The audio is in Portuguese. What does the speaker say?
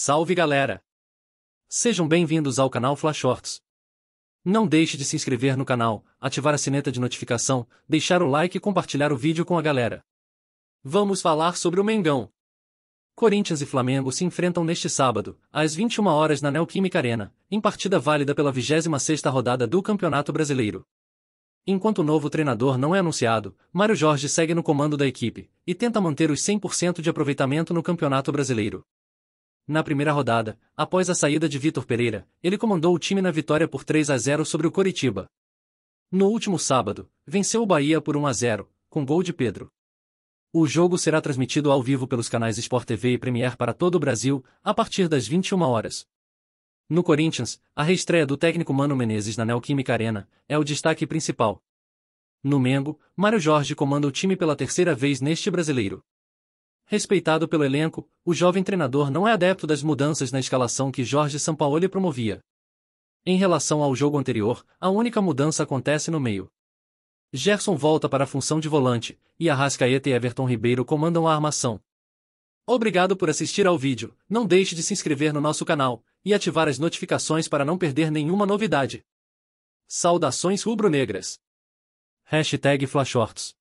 Salve galera! Sejam bem-vindos ao canal Flash Shorts. Não deixe de se inscrever no canal, ativar a sineta de notificação, deixar o like e compartilhar o vídeo com a galera. Vamos falar sobre o Mengão. Corinthians e Flamengo se enfrentam neste sábado, às 21 horas na Neoquímica Arena, em partida válida pela 26ª rodada do Campeonato Brasileiro. Enquanto o novo treinador não é anunciado, Mário Jorge segue no comando da equipe e tenta manter os 100% de aproveitamento no Campeonato Brasileiro. Na primeira rodada, após a saída de Vitor Pereira, ele comandou o time na vitória por 3 a 0 sobre o Coritiba. No último sábado, venceu o Bahia por 1 a 0, com gol de Pedro. O jogo será transmitido ao vivo pelos canais Sport TV e Premier para todo o Brasil, a partir das 21 horas. No Corinthians, a reestreia do técnico Mano Menezes na Neoquímica Arena é o destaque principal. No Mengo, Mário Jorge comanda o time pela terceira vez neste brasileiro. Respeitado pelo elenco, o jovem treinador não é adepto das mudanças na escalação que Jorge Sampaoli promovia. Em relação ao jogo anterior, a única mudança acontece no meio. Gerson volta para a função de volante, e Arrascaeta e Everton Ribeiro comandam a armação. Obrigado por assistir ao vídeo, não deixe de se inscrever no nosso canal, e ativar as notificações para não perder nenhuma novidade. Saudações rubro-negras. Hashtag Flashorts